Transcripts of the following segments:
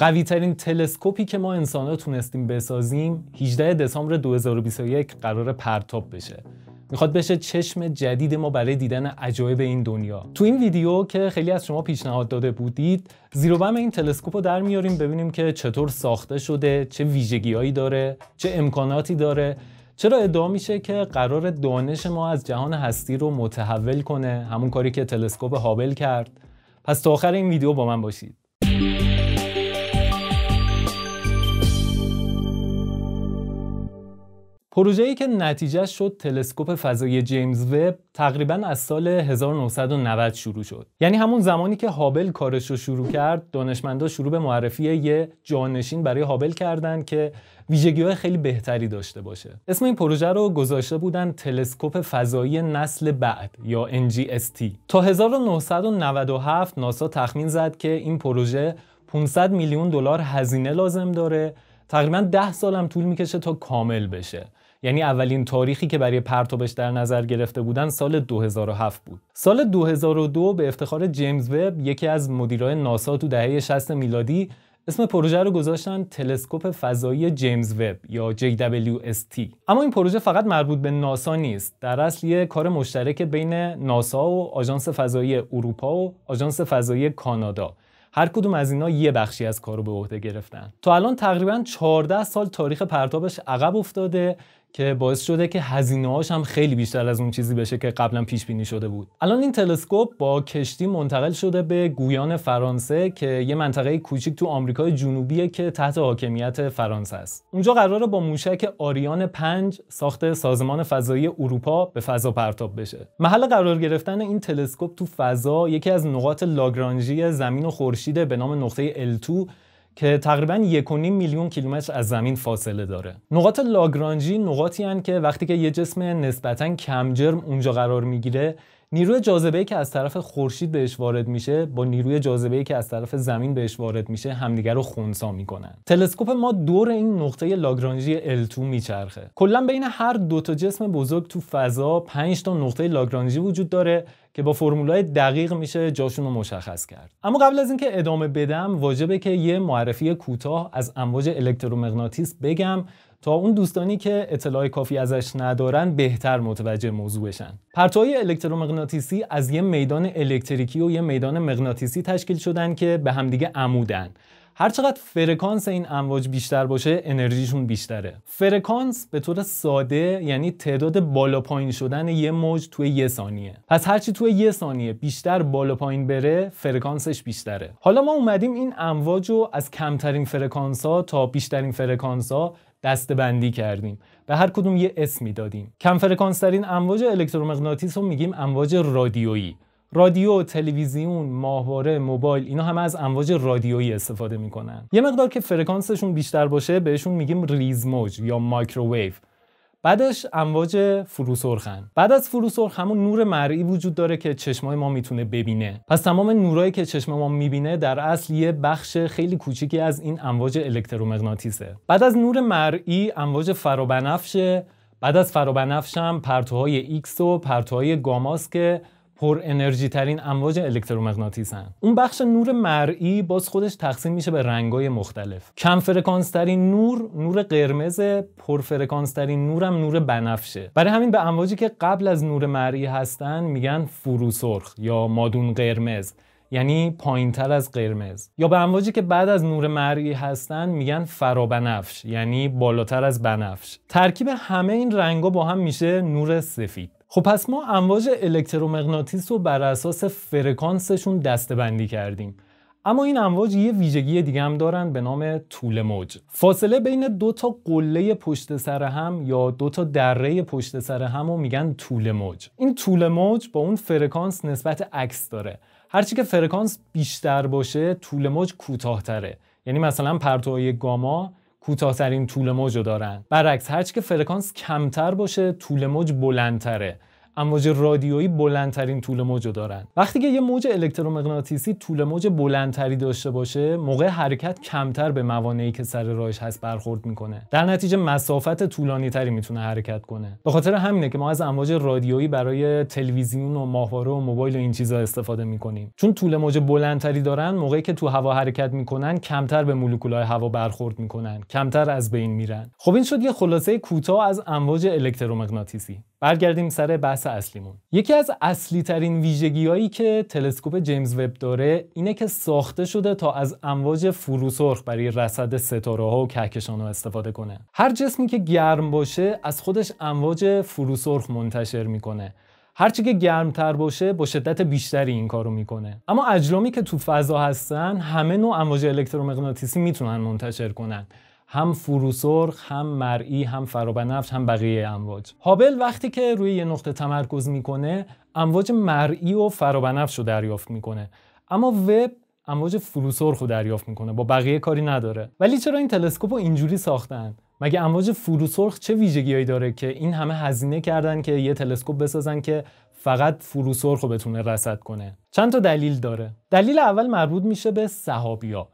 قوی ترین تلسکوپی که ما انسان ها تونستیم بسازیم 18 دسامبر 2021 قرار پرتاب بشه میخواد بشه چشم جدید ما برای دیدن عجایب این دنیا تو این ویدیو که خیلی از شما پیشنهاد داده بودید زیرو بم این تلسکوپ رو در میاریم ببینیم که چطور ساخته شده چه ویژگیهایی داره چه امکاناتی داره چرا ادعا میشه که قرار دانش ما از جهان هستی رو متحول کنه همون کاری که تلسکوپ هابل کرد پس تا آخر این ویدیو با من باشید پروژه‌ای که نتیجه شد تلسکوپ فضایی جیمز وب تقریبا از سال 1990 شروع شد یعنی همون زمانی که هابل کارش رو شروع کرد دانشمندا شروع به معرفی یه جانشین برای هابل کردن که ویژگی خیلی بهتری داشته باشه اسم این پروژه رو گذاشته بودن تلسکوپ فضایی نسل بعد یا NGST تا 1997 ناسا تخمین زد که این پروژه 500 میلیون دلار هزینه لازم داره تقریبا ده سالم طول میکشه تا کامل بشه یعنی اولین تاریخی که برای پرتابش در نظر گرفته بودن سال 2007 بود سال 2002 به افتخار جیمز وب یکی از مدیرای ناسا تو دهه 60 میلادی اسم پروژه رو گذاشتن تلسکوپ فضایی جیمز وب یا JWST اما این پروژه فقط مربوط به ناسا نیست در اصل یه کار مشترک بین ناسا و آژانس فضایی اروپا و آژانس فضایی کانادا هر کدوم از اینا یه بخشی از رو به عهده گرفتن تا الان تقریبا 14 سال تاریخ پرتابش عقب افتاده که باعث شده که هزینه هم خیلی بیشتر از اون چیزی بشه که قبلا پیش بینی شده بود الان این تلسکوپ با کشتی منتقل شده به گویان فرانسه که یه منطقه کوچیک تو آمریکای جنوبیه که تحت حاکمیت فرانسه است اونجا قراره با موشک آریان 5 ساخت سازمان فضایی اروپا به فضا پرتاب بشه محل قرار گرفتن این تلسکوپ تو فضا یکی از نقاط لاگرانژی زمین و خورشیده به نام نقطه L2 که تقریبا 1.5 میلیون کیلومتر از زمین فاصله داره نقاط لاگرانژی نقاطی هن که وقتی که یه جسم نسبتا کم جرم اونجا قرار میگیره نیروی جاذبه که از طرف خورشید بهش وارد میشه با نیروی جاذبه که از طرف زمین بهش وارد میشه همدیگر رو خونسا میکنن تلسکوپ ما دور این نقطه لاگرانژی L2 میچرخه کلا بین هر دو تا جسم بزرگ تو فضا 5 تا نقطه لاگرانژی وجود داره که با فرمولای دقیق میشه جاشون رو مشخص کرد اما قبل از اینکه ادامه بدم واجبه که یه معرفی کوتاه از امواج الکترومغناطیس بگم تا اون دوستانی که اطلاع کافی ازش ندارن بهتر متوجه موضوع بشن پرتوهای الکترومغناطیسی از یه میدان الکتریکی و یه میدان مغناطیسی تشکیل شدن که به همدیگه عمودن هرچقدر فرکانس این امواج بیشتر باشه انرژیشون بیشتره فرکانس به طور ساده یعنی تعداد بالا پایین شدن یه موج توی یه ثانیه پس هرچی توی یه ثانیه بیشتر بالا پایین بره فرکانسش بیشتره حالا ما اومدیم این امواج رو از کمترین فرکانس ها تا بیشترین فرکانس ها بندی کردیم به هر کدوم یه اسمی دادیم کم فرکانس ترین امواج الکترومغناطیس رو میگیم امواج رادیویی رادیو، تلویزیون، ماهواره، موبایل اینا همه از امواج رادیویی استفاده میکنن. یه مقدار که فرکانسشون بیشتر باشه بهشون میگیم ریزموج یا مایکروویو بعدش امواج فروسرخن بعد از فروسرخ همون نور مرئی وجود داره که چشمای ما میتونه ببینه پس تمام نورایی که چشم ما میبینه در اصل یه بخش خیلی کوچیکی از این امواج الکترومغناطیسه بعد از نور مرئی امواج فرابنفشه بعد از فرابنفش هم پرتوهای ایکس و پرتوهای گاماست که پر انرژی ترین امواج الکترومغناطیسن اون بخش نور مرئی باز خودش تقسیم میشه به رنگای مختلف کم فرکانس ترین نور نور قرمز پر فرکانس ترین نورم نور بنفشه برای همین به امواجی که قبل از نور مرئی هستن میگن فروسرخ یا مادون قرمز یعنی پایین تر از قرمز یا به امواجی که بعد از نور مرئی هستن میگن فرابنفش یعنی بالاتر از بنفش ترکیب همه این رنگا با هم میشه نور سفید خب پس ما امواج الکترومغناطیس رو بر اساس فرکانسشون دستبندی کردیم اما این امواج یه ویژگی دیگه هم دارن به نام طول موج فاصله بین دو تا قله پشت سر هم یا دو تا دره پشت سر هم رو میگن طول موج این طول موج با اون فرکانس نسبت عکس داره هرچی که فرکانس بیشتر باشه طول موج کوتاهتره یعنی مثلا پرتوهای گاما کوتاهترین طول موج رو دارن برعکس هرچی که فرکانس کمتر باشه طول موج بلندتره امواج رادیویی بلندترین طول موج دارن وقتی که یه موج الکترومغناطیسی طول موج بلندتری داشته باشه موقع حرکت کمتر به موانعی که سر راهش هست برخورد میکنه در نتیجه مسافت طولانی تری میتونه حرکت کنه به خاطر همینه که ما از امواج رادیویی برای تلویزیون و ماهواره و موبایل و این چیزا استفاده میکنیم چون طول موج بلندتری دارن موقعی که تو هوا حرکت میکنن کمتر به مولکولای هوا برخورد میکنن کمتر از بین میرن خب این شد یه خلاصه کوتاه از امواج الکترومغناطیسی برگردیم سر بحث اصلیمون یکی از اصلی ترین ویژگی هایی که تلسکوپ جیمز وب داره اینه که ساخته شده تا از امواج فروسرخ برای رصد ستاره ها و کهکشان استفاده کنه هر جسمی که گرم باشه از خودش امواج فروسرخ منتشر میکنه هرچی که گرمتر باشه با شدت بیشتری این کارو میکنه اما اجرامی که تو فضا هستن همه نوع امواج الکترومغناطیسی میتونن منتشر کنن هم فروسرخ هم مرئی هم فرابنفش هم بقیه امواج هابل وقتی که روی یه نقطه تمرکز میکنه امواج مرئی و فرابنفش رو دریافت میکنه اما وب امواج فروسرخ رو دریافت میکنه با بقیه کاری نداره ولی چرا این تلسکوپ رو اینجوری ساختن مگه امواج فروسرخ چه ویژگیهایی داره که این همه هزینه کردن که یه تلسکوپ بسازن که فقط فروسرخ رو بتونه رصد کنه چند تا دلیل داره دلیل اول مربوط میشه به صحابیا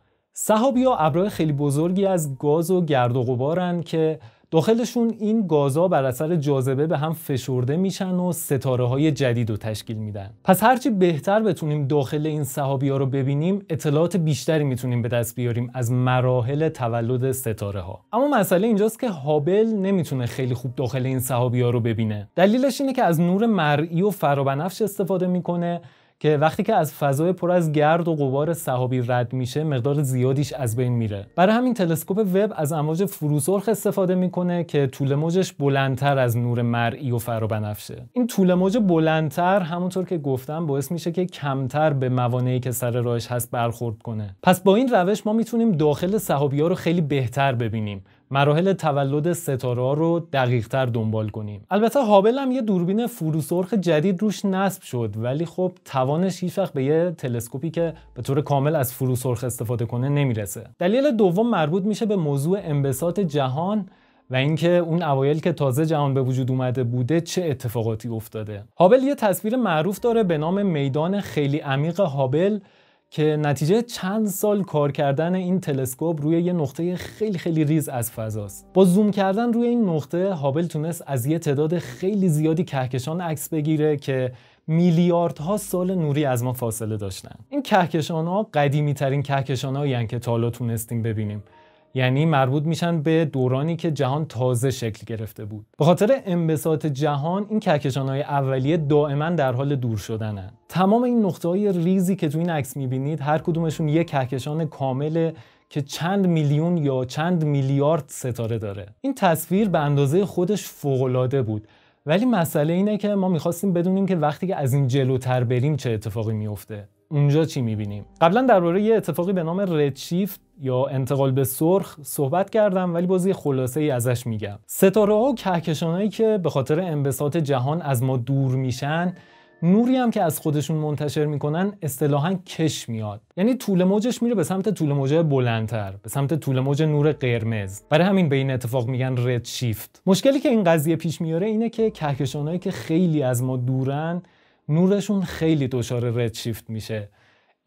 ها ابرای خیلی بزرگی از گاز و گرد و غبارن که داخلشون این گازها بر اثر جاذبه به هم فشرده میشن و ستاره های جدید رو تشکیل میدن پس هرچی بهتر بتونیم داخل این صحابی ها رو ببینیم اطلاعات بیشتری میتونیم به دست بیاریم از مراحل تولد ستاره ها اما مسئله اینجاست که هابل نمیتونه خیلی خوب داخل این صحابی ها رو ببینه دلیلش اینه که از نور مرئی و فرابنفش استفاده میکنه که وقتی که از فضای پر از گرد و غبار صحابی رد میشه مقدار زیادیش از بین میره برای همین تلسکوپ وب از امواج فروسرخ استفاده میکنه که طول موجش بلندتر از نور مرئی و فرابنفشه این طول موج بلندتر همونطور که گفتم باعث میشه که کمتر به موانعی که سر راهش هست برخورد کنه پس با این روش ما میتونیم داخل صحابی ها رو خیلی بهتر ببینیم مراحل تولد ستاره رو دقیق دنبال کنیم البته هابل هم یه دوربین فروسرخ جدید روش نصب شد ولی خب توانش هیچ به یه تلسکوپی که به طور کامل از فروسرخ استفاده کنه نمیرسه دلیل دوم مربوط میشه به موضوع انبساط جهان و اینکه اون اوایل که تازه جهان به وجود اومده بوده چه اتفاقاتی افتاده هابل یه تصویر معروف داره به نام میدان خیلی عمیق هابل که نتیجه چند سال کار کردن این تلسکوپ روی یه نقطه خیلی خیلی ریز از فضاست با زوم کردن روی این نقطه هابل تونست از یه تعداد خیلی زیادی کهکشان عکس بگیره که میلیاردها سال نوری از ما فاصله داشتن این کهکشان ها قدیمی ترین کهکشان هایی که تالا تونستیم ببینیم یعنی مربوط میشن به دورانی که جهان تازه شکل گرفته بود به خاطر انبساط جهان این کهکشان های اولیه دائما در حال دور شدنن تمام این نقطه های ریزی که تو این عکس میبینید هر کدومشون یه کهکشان کامل که چند میلیون یا چند میلیارد ستاره داره این تصویر به اندازه خودش فوقالعاده بود ولی مسئله اینه که ما میخواستیم بدونیم که وقتی که از این جلوتر بریم چه اتفاقی میفته اونجا چی میبینیم قبلا درباره یه اتفاقی به نام ردشیفت یا انتقال به سرخ صحبت کردم ولی بازی خلاصه ای ازش میگم ستاره ها و کهکشانهایی که به خاطر انبساط جهان از ما دور میشن نوری هم که از خودشون منتشر میکنن اصطلاحا کش میاد یعنی طول موجش میره به سمت طول موج بلندتر به سمت طول موج نور قرمز برای همین به این اتفاق میگن رد شیفت مشکلی که این قضیه پیش میاره اینه که کهکشانهایی که خیلی از ما دورن نورشون خیلی دچار رد شیفت میشه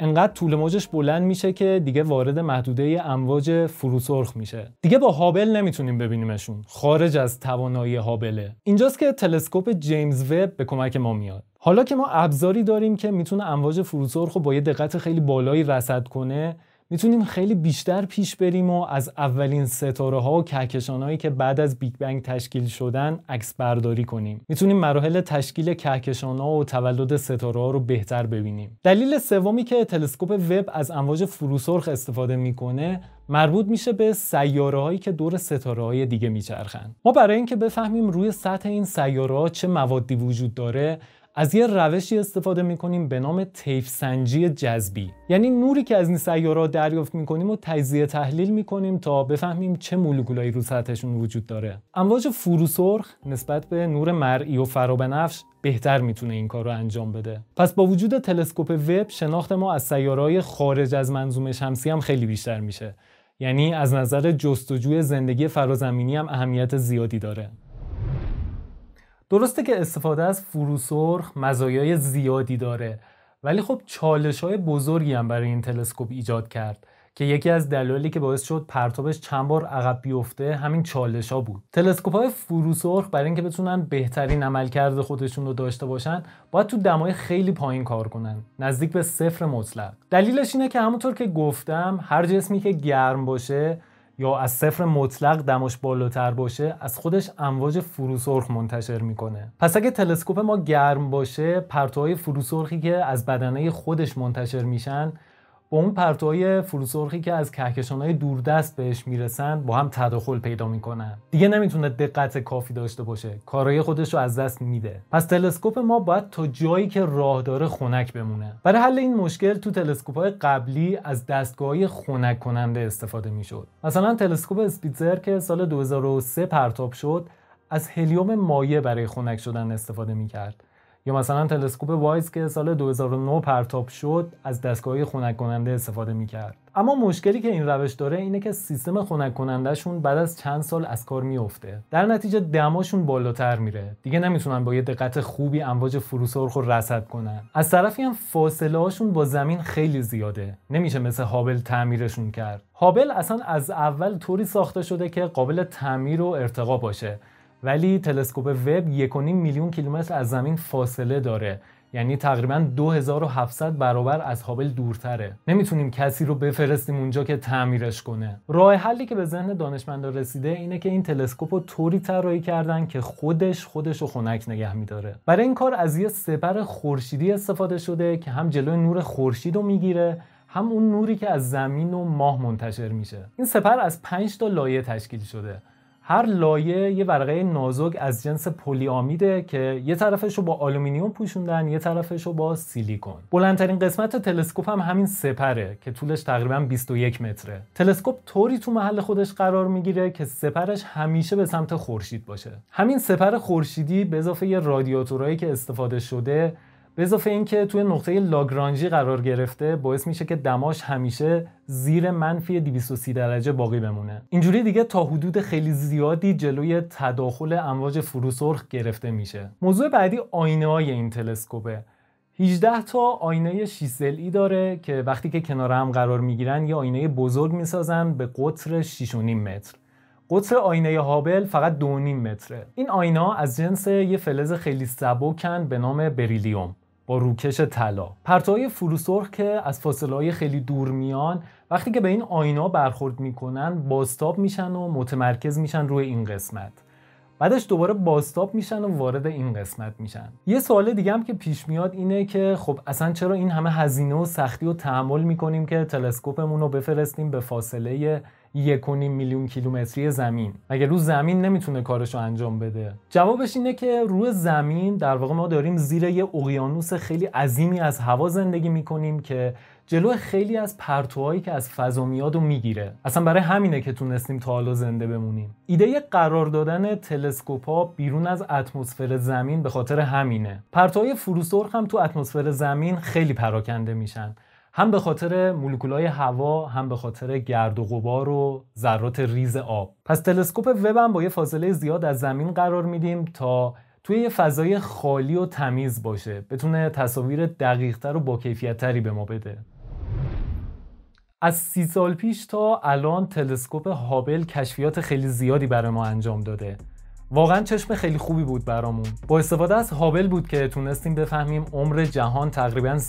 انقدر طول موجش بلند میشه که دیگه وارد محدوده امواج فروسرخ میشه دیگه با هابل نمیتونیم ببینیمشون خارج از توانایی هابله اینجاست که تلسکوپ جیمز وب به کمک ما میاد حالا که ما ابزاری داریم که میتونه امواج فروسرخ رو با یه دقت خیلی بالایی رصد کنه میتونیم خیلی بیشتر پیش بریم و از اولین ستاره ها و هایی که بعد از بیگ بنگ تشکیل شدن عکس برداری کنیم میتونیم مراحل تشکیل کهکشان ها و تولد ستاره رو بهتر ببینیم دلیل سومی که تلسکوپ وب از امواج فروسرخ استفاده میکنه مربوط میشه به سیاره که دور ستاره های دیگه میچرخن ما برای اینکه بفهمیم روی سطح این سیاره چه موادی وجود داره از یه روشی استفاده میکنیم به نام طیف جذبی یعنی نوری که از این سیاره‌ها دریافت میکنیم و تجزیه تحلیل میکنیم تا بفهمیم چه مولکولایی رو سطحشون وجود داره امواج فروسرخ نسبت به نور مرئی و فرابنفش بهتر میتونه این کار رو انجام بده پس با وجود تلسکوپ وب شناخت ما از سیاره‌های خارج از منظومه شمسی هم خیلی بیشتر میشه یعنی از نظر جستجوی زندگی فرازمینی هم اهمیت زیادی داره درسته که استفاده از فروسرخ مزایای زیادی داره ولی خب چالش های بزرگی هم برای این تلسکوپ ایجاد کرد که یکی از دلایلی که باعث شد پرتابش چند بار عقب بیفته همین چالش بود تلسکوپ های فروسرخ برای اینکه بتونن بهترین عملکرد خودشون رو داشته باشن باید تو دمای خیلی پایین کار کنن نزدیک به صفر مطلق دلیلش اینه که همونطور که گفتم هر جسمی که گرم باشه یا از صفر مطلق دماش بالاتر باشه از خودش امواج فروسرخ منتشر میکنه پس اگه تلسکوپ ما گرم باشه پرتوهای فروسرخی که از بدنه خودش منتشر میشن با اون پرتوهای فروسرخی که از های دوردست بهش میرسن با هم تداخل پیدا میکنن دیگه نمیتونه دقت کافی داشته باشه کارهای خودش رو از دست میده پس تلسکوپ ما باید تا جایی که راه داره خنک بمونه برای حل این مشکل تو تلسکوپ های قبلی از دستگاه خنک کننده استفاده میشد مثلا تلسکوپ اسپیتزر که سال 2003 پرتاب شد از هلیوم مایع برای خنک شدن استفاده میکرد یا مثلا تلسکوپ وایز که سال 2009 پرتاب شد از دستگاه خنک استفاده میکرد اما مشکلی که این روش داره اینه که سیستم خنک بعد از چند سال از کار میافته. در نتیجه دماشون بالاتر میره دیگه نمیتونن با یه دقت خوبی امواج فروسرخ رو رصد کنن از طرفی هم فاصله هاشون با زمین خیلی زیاده نمیشه مثل هابل تعمیرشون کرد هابل اصلا از اول طوری ساخته شده که قابل تعمیر و ارتقا باشه ولی تلسکوپ وب 1.5 میلیون کیلومتر از زمین فاصله داره یعنی تقریبا 2700 برابر از هابل دورتره نمیتونیم کسی رو بفرستیم اونجا که تعمیرش کنه راه حلی که به ذهن دانشمندا رسیده اینه که این تلسکوپ رو طوری طراحی کردن که خودش خودش رو خنک نگه میداره برای این کار از یه سپر خورشیدی استفاده شده که هم جلوی نور خورشید رو میگیره هم اون نوری که از زمین و ماه منتشر میشه این سپر از 5 تا لایه تشکیل شده هر لایه یه ورقه نازک از جنس پلیامیده که یه طرفش رو با آلومینیوم پوشوندن یه طرفش رو با سیلیکون بلندترین قسمت تلسکوپ هم همین سپره که طولش تقریبا 21 متره تلسکوپ طوری تو محل خودش قرار میگیره که سپرش همیشه به سمت خورشید باشه همین سپر خورشیدی به اضافه یه رادیاتورهایی که استفاده شده به اضافه اینکه توی نقطه لاگرانژی قرار گرفته باعث میشه که دماش همیشه زیر منفی 230 درجه باقی بمونه اینجوری دیگه تا حدود خیلی زیادی جلوی تداخل امواج فروسرخ گرفته میشه موضوع بعدی آینه های این تلسکوپه 18 تا آینه 6 ای داره که وقتی که کنار هم قرار میگیرن یه آینه بزرگ میسازن به قطر 6.5 متر قطر آینه هابل فقط 2.5 متره این آینه ها از جنس یه فلز خیلی سبکن به نام بریلیوم با روکش طلا پرتوهای فروسرخ که از فاصله خیلی دور میان وقتی که به این آینا برخورد میکنن بازتاب میشن و متمرکز میشن روی این قسمت بعدش دوباره بازتاب میشن و وارد این قسمت میشن یه سوال دیگه هم که پیش میاد اینه که خب اصلا چرا این همه هزینه و سختی و تحمل میکنیم که تلسکوپمون رو بفرستیم به فاصله 1.5 میلیون کیلومتری زمین مگه رو زمین نمیتونه کارشو انجام بده جوابش اینه که روی زمین در واقع ما داریم زیر یه اقیانوس خیلی عظیمی از هوا زندگی میکنیم که جلو خیلی از پرتوهایی که از فضا میاد و میگیره اصلا برای همینه که تونستیم تا حالا زنده بمونیم ایده قرار دادن تلسکوپا بیرون از اتمسفر زمین به خاطر همینه پرتوهای فروسرخ هم تو اتمسفر زمین خیلی پراکنده میشن هم به خاطر مولکولای هوا هم به خاطر گرد و غبار و ذرات ریز آب پس تلسکوپ هم با یه فاصله زیاد از زمین قرار میدیم تا توی یه فضای خالی و تمیز باشه بتونه تصاویر دقیقتر و با کیفیتتری به ما بده از سی سال پیش تا الان تلسکوپ هابل کشفیات خیلی زیادی برای ما انجام داده واقعا چشم خیلی خوبی بود برامون با استفاده از هابل بود که تونستیم بفهمیم عمر جهان تقریبا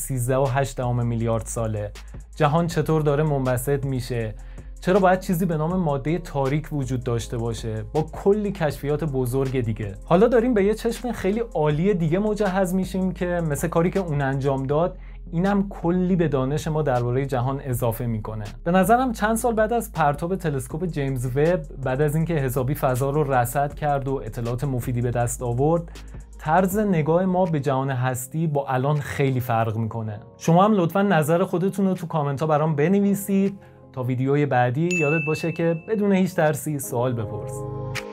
13.8 میلیارد ساله جهان چطور داره منبسط میشه چرا باید چیزی به نام ماده تاریک وجود داشته باشه با کلی کشفیات بزرگ دیگه حالا داریم به یه چشم خیلی عالی دیگه مجهز میشیم که مثل کاری که اون انجام داد اینم کلی به دانش ما درباره جهان اضافه میکنه به نظرم چند سال بعد از پرتاب تلسکوپ جیمز وب بعد از اینکه حسابی فضا رو رصد کرد و اطلاعات مفیدی به دست آورد طرز نگاه ما به جهان هستی با الان خیلی فرق میکنه شما هم لطفا نظر خودتون رو تو کامنت ها برام بنویسید تا ویدیوی بعدی یادت باشه که بدون هیچ ترسی سوال بپرس